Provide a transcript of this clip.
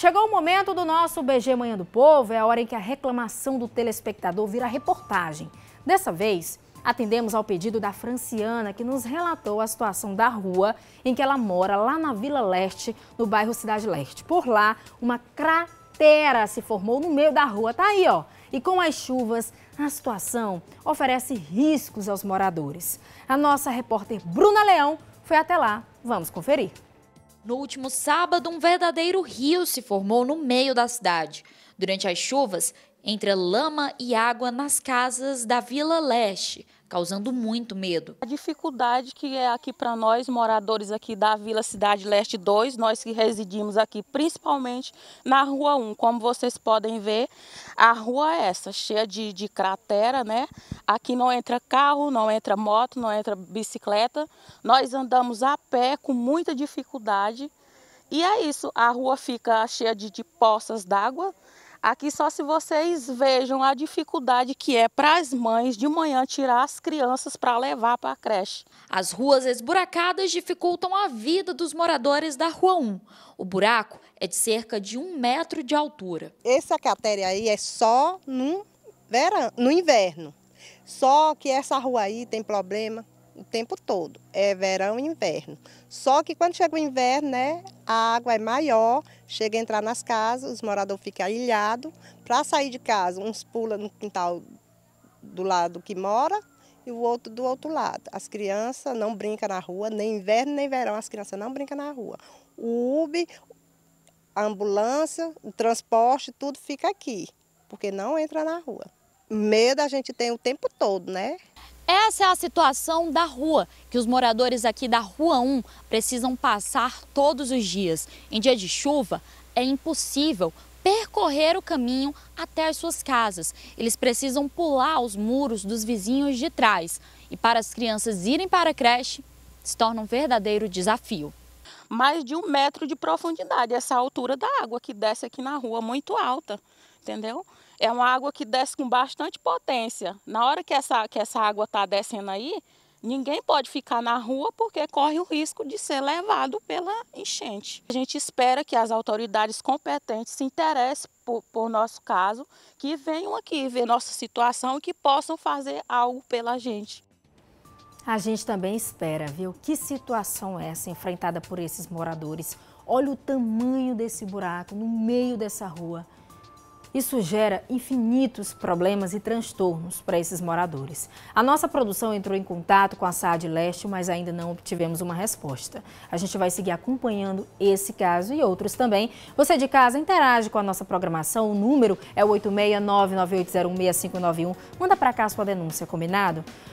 Chegou o momento do nosso BG Manhã do Povo, é a hora em que a reclamação do telespectador vira reportagem. Dessa vez, atendemos ao pedido da Franciana, que nos relatou a situação da rua em que ela mora, lá na Vila Leste, no bairro Cidade Leste. Por lá, uma cratera se formou no meio da rua, tá aí, ó. E com as chuvas, a situação oferece riscos aos moradores. A nossa repórter Bruna Leão foi até lá, vamos conferir. No último sábado, um verdadeiro rio se formou no meio da cidade. Durante as chuvas, entre lama e água nas casas da Vila Leste, causando muito medo. A dificuldade que é aqui para nós, moradores aqui da Vila Cidade Leste 2, nós que residimos aqui principalmente na Rua 1. Como vocês podem ver, a rua é essa, cheia de, de cratera, né? Aqui não entra carro, não entra moto, não entra bicicleta. Nós andamos a pé com muita dificuldade. E é isso, a rua fica cheia de, de poças d'água. Aqui só se vocês vejam a dificuldade que é para as mães de manhã tirar as crianças para levar para a creche. As ruas esburacadas dificultam a vida dos moradores da Rua 1. O buraco é de cerca de um metro de altura. Essa cratera aí é só no, verão, no inverno. Só que essa rua aí tem problema o tempo todo, é verão e inverno. Só que quando chega o inverno, né, a água é maior, chega a entrar nas casas, os moradores ficam ilhados. Para sair de casa, uns pulam no quintal do lado que mora e o outro do outro lado. As crianças não brincam na rua, nem inverno nem verão, as crianças não brincam na rua. O UB, a ambulância, o transporte, tudo fica aqui, porque não entra na rua. Medo a gente tem o tempo todo, né? Essa é a situação da rua que os moradores aqui da Rua 1 precisam passar todos os dias. Em dia de chuva, é impossível percorrer o caminho até as suas casas. Eles precisam pular os muros dos vizinhos de trás. E para as crianças irem para a creche, se torna um verdadeiro desafio. Mais de um metro de profundidade, essa altura da água que desce aqui na rua, muito alta, entendeu? é uma água que desce com bastante potência. Na hora que essa, que essa água está descendo aí, ninguém pode ficar na rua porque corre o risco de ser levado pela enchente. A gente espera que as autoridades competentes se interessem por, por nosso caso, que venham aqui ver nossa situação e que possam fazer algo pela gente. A gente também espera, viu? Que situação é essa enfrentada por esses moradores? Olha o tamanho desse buraco no meio dessa rua. Isso gera infinitos problemas e transtornos para esses moradores. A nossa produção entrou em contato com a SAD Leste, mas ainda não obtivemos uma resposta. A gente vai seguir acompanhando esse caso e outros também. Você de casa interage com a nossa programação. O número é 86998016591. Manda para cá sua denúncia, combinado?